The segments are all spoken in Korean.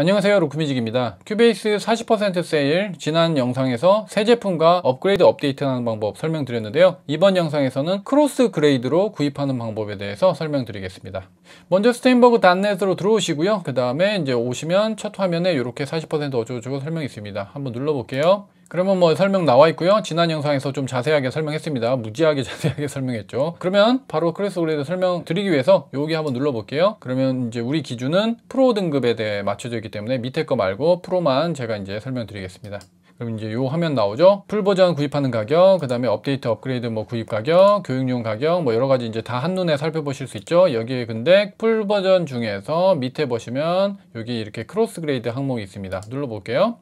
안녕하세요 루크뮤직입니다 큐베이스 40% 세일 지난 영상에서 새 제품과 업그레이드 업데이트하는 방법 설명드렸는데요 이번 영상에서는 크로스 그레이드로 구입하는 방법에 대해서 설명드리겠습니다 먼저 스테인버그 단넷으로 들어오시고요 그 다음에 이제 오시면 첫 화면에 이렇게 40% 어쩌고저쩌고 설명이 있습니다 한번 눌러볼게요 그러면 뭐 설명 나와 있고요. 지난 영상에서 좀 자세하게 설명했습니다. 무지하게 자세하게 설명했죠. 그러면 바로 크레스 그레이드 설명 드리기 위해서 여기 한번 눌러볼게요. 그러면 이제 우리 기준은 프로 등급에 대해 맞춰져 있기 때문에 밑에 거 말고 프로만 제가 이제 설명드리겠습니다. 그럼 이제 요 화면 나오죠 풀 버전 구입하는 가격 그 다음에 업데이트 업그레이드 뭐 구입 가격 교육용 가격 뭐 여러가지 이제 다 한눈에 살펴보실 수 있죠 여기에 근데 풀 버전 중에서 밑에 보시면 여기 이렇게 크로스 그레이드 항목이 있습니다 눌러볼게요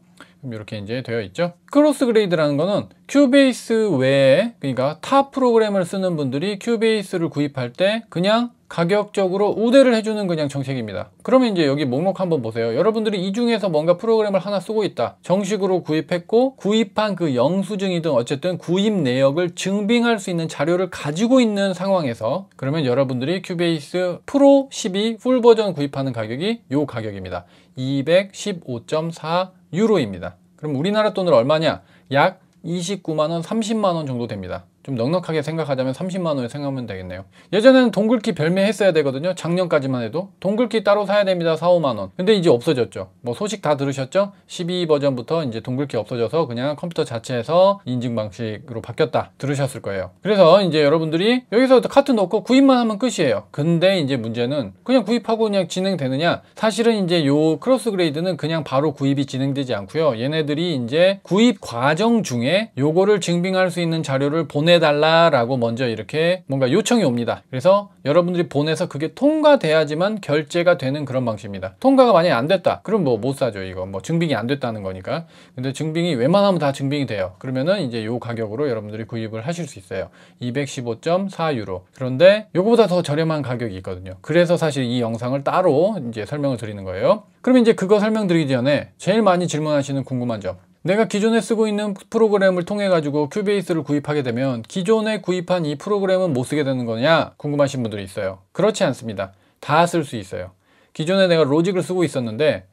이렇게 이제 되어 있죠 크로스 그레이드라는 거는 큐베이스 외에 그러니까 타 프로그램을 쓰는 분들이 큐베이스를 구입할 때 그냥 가격적으로 우대를 해주는 그냥 정책입니다. 그러면 이제 여기 목록 한번 보세요. 여러분들이 이 중에서 뭔가 프로그램을 하나 쓰고 있다. 정식으로 구입했고 구입한 그 영수증이든 어쨌든 구입 내역을 증빙할 수 있는 자료를 가지고 있는 상황에서 그러면 여러분들이 큐베이스 프로 12 풀버전 구입하는 가격이 요 가격입니다. 215.4 유로입니다. 그럼 우리나라 돈으 얼마냐? 약 29만원, 30만원 정도 됩니다. 좀 넉넉하게 생각하자면 30만 원에 생각하면 되겠네요 예전에는 동글키 별매 했어야 되거든요 작년까지만 해도 동글키 따로 사야 됩니다 4, 5만 원 근데 이제 없어졌죠 뭐 소식 다 들으셨죠? 12버전부터 이제 동글키 없어져서 그냥 컴퓨터 자체에서 인증 방식으로 바뀌었다 들으셨을 거예요 그래서 이제 여러분들이 여기서 카트 넣고 구입만 하면 끝이에요 근데 이제 문제는 그냥 구입하고 그냥 진행되느냐 사실은 이제 요 크로스 그레이드는 그냥 바로 구입이 진행되지 않고요 얘네들이 이제 구입 과정 중에 요거를 증빙할 수 있는 자료를 보내 결제해달라라고 먼저 이렇게 뭔가 요청이 옵니다. 그래서 여러분들이 보내서 그게 통과돼야지만 결제가 되는 그런 방식입니다. 통과가 만약에 안 됐다. 그럼 뭐 못 사죠. 이거 뭐 증빙이 안 됐다는 거니까. 근데 증빙이 웬만하면 다 증빙이 돼요. 그러면은 이제 요 가격으로 여러분들이 구입을 하실 수 있어요. 215.4유로. 그런데 요거보다 더 저렴한 가격이 있거든요. 그래서 사실 이 영상을 따로 이제 설명을 드리는 거예요. 그럼 이제 그거 설명드리기 전에 제일 많이 질문하시는 궁금한 점. 내가 기존에 쓰고 있는 프로그램을 통해 가지고 큐베이스를 구입하게 되면 기존에 구입한 이 프로그램은 못 쓰게 되는 거냐 궁금하신 분들이 있어요 그렇지 않습니다 다 쓸 수 있어요 기존에 내가 로직을 쓰고 있었는데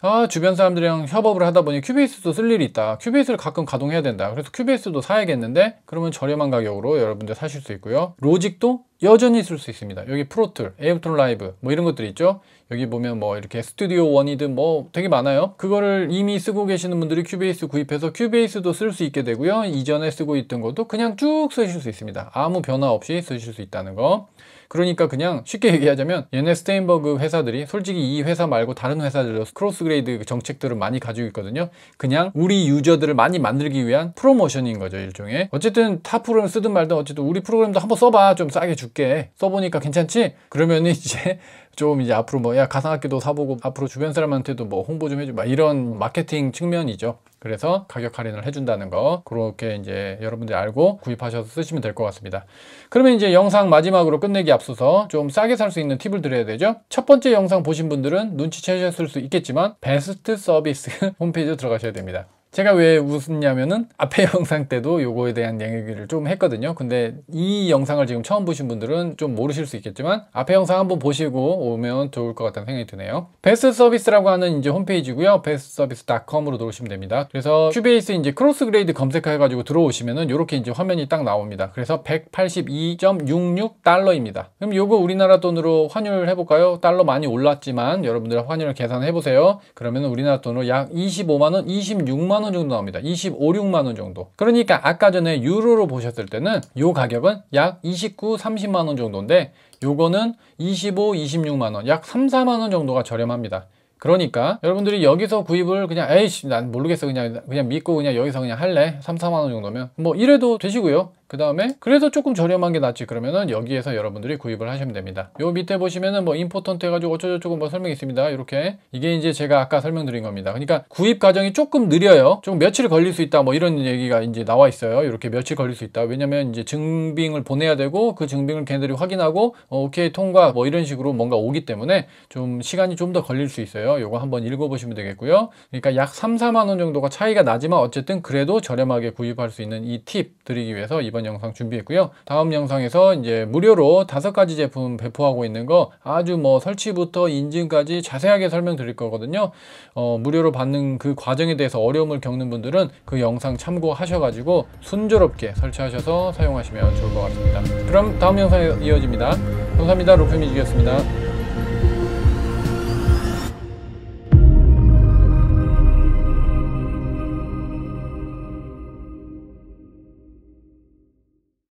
아 주변 사람들이랑 협업을 하다 보니 큐베이스도 쓸 일이 있다 큐베이스를 가끔 가동해야 된다 그래서 큐베이스도 사야겠는데 그러면 저렴한 가격으로 여러분들 사실 수 있고요 로직도 여전히 쓸 수 있습니다. 여기 프로툴, 에프톤 라이브 뭐 이런 것들이 있죠. 여기 보면 뭐 이렇게 스튜디오 원이든 뭐 되게 많아요. 그거를 이미 쓰고 계시는 분들이 큐베이스 구입해서 큐베이스도 쓸 수 있게 되고요. 이전에 쓰고 있던 것도 그냥 쭉 쓰실 수 있습니다. 아무 변화 없이 쓰실 수 있다는 거. 그러니까 그냥 쉽게 얘기하자면 얘네 스테인버그 회사들이 솔직히 이 회사 말고 다른 회사들도 크로스 그레이드 정책들을 많이 가지고 있거든요. 그냥 우리 유저들을 많이 만들기 위한 프로모션인 거죠. 일종의. 어쨌든 타 프로그램 쓰든 말든 어쨌든 우리 프로그램도 한번 써봐. 좀 싸게 주 줄게 써보니까 괜찮지? 그러면 이제 좀 이제 앞으로 뭐 야 가상학기도 사보고 앞으로 주변 사람한테도 뭐 홍보 좀해주막 이런 마케팅 측면이죠 그래서 가격 할인을 해준다는 거 그렇게 이제 여러분들이 알고 구입하셔서 쓰시면 될 것 같습니다 그러면 이제 영상 마지막으로 끝내기 앞서서 좀 싸게 살 수 있는 팁을 드려야 되죠 첫 번째 영상 보신 분들은 눈치채셨을 수 있겠지만 베스트 서비스 홈페이지에 들어가셔야 됩니다 제가 왜 웃었냐면은 앞에 영상 때도 요거에 대한 얘기를 좀 했거든요 근데 이 영상을 지금 처음 보신 분들은 좀 모르실 수 있겠지만 앞에 영상 한번 보시고 오면 좋을 것 같다는 생각이 드네요 베스트 서비스라고 하는 이제 홈페이지고요 베스트 서비스.com으로 들어오시면 됩니다 그래서 큐베이스 이제 크로스 그레이드 검색해 가지고 들어오시면은 이렇게 이제 화면이 딱 나옵니다 그래서 182.66 달러입니다 그럼 요거 우리나라 돈으로 환율 해볼까요 달러 많이 올랐지만 여러분들 환율을 계산해 보세요 그러면 우리나라 돈으로 약 25만원 26만원 원 정도 나옵니다. 25, 6만 원 정도. 그러니까 아까 전에 유로로 보셨을 때는 요 가격은 약 29, 30만 원 정도인데 요거는 25, 26만 원, 약 3, 4만 원 정도가 저렴합니다. 그러니까 여러분들이 여기서 구입을 그냥 에이씨 난 모르겠어 그냥 그냥 믿고 그냥 여기서 그냥 할래 3, 4만원 정도면 뭐 이래도 되시고요 그 다음에 그래서 조금 저렴한 게 낫지 그러면은 여기에서 여러분들이 구입을 하시면 됩니다 요 밑에 보시면은 뭐 임포턴트 해가지고 어쩌고저쩌고 뭐 설명이 있습니다 이렇게 이게 이제 제가 아까 설명드린 겁니다 그러니까 구입 과정이 조금 느려요 좀 며칠 걸릴 수 있다 뭐 이런 얘기가 이제 나와 있어요 이렇게 며칠 걸릴 수 있다 왜냐면 이제 증빙을 보내야 되고 그 증빙을 걔네들이 확인하고 어, 오케이 통과 뭐 이런 식으로 뭔가 오기 때문에 좀 시간이 좀 더 걸릴 수 있어요 요거 한번 읽어보시면 되겠고요 그러니까 약 3, 4만원 정도가 차이가 나지만 어쨌든 그래도 저렴하게 구입할 수 있는 이 팁 드리기 위해서 이번 이번 영상 준비했고요. 다음 영상에서 이제 무료로 다섯 가지 제품 배포하고 있는 거 아주 뭐 설치부터 인증까지 자세하게 설명드릴 거거든요. 어, 무료로 받는 그 과정에 대해서 어려움을 겪는 분들은 그 영상 참고하셔가지고 순조롭게 설치하셔서 사용하시면 좋을 것 같습니다. 그럼 다음 영상에 이어집니다. 감사합니다. 루프뮤직이었습니다.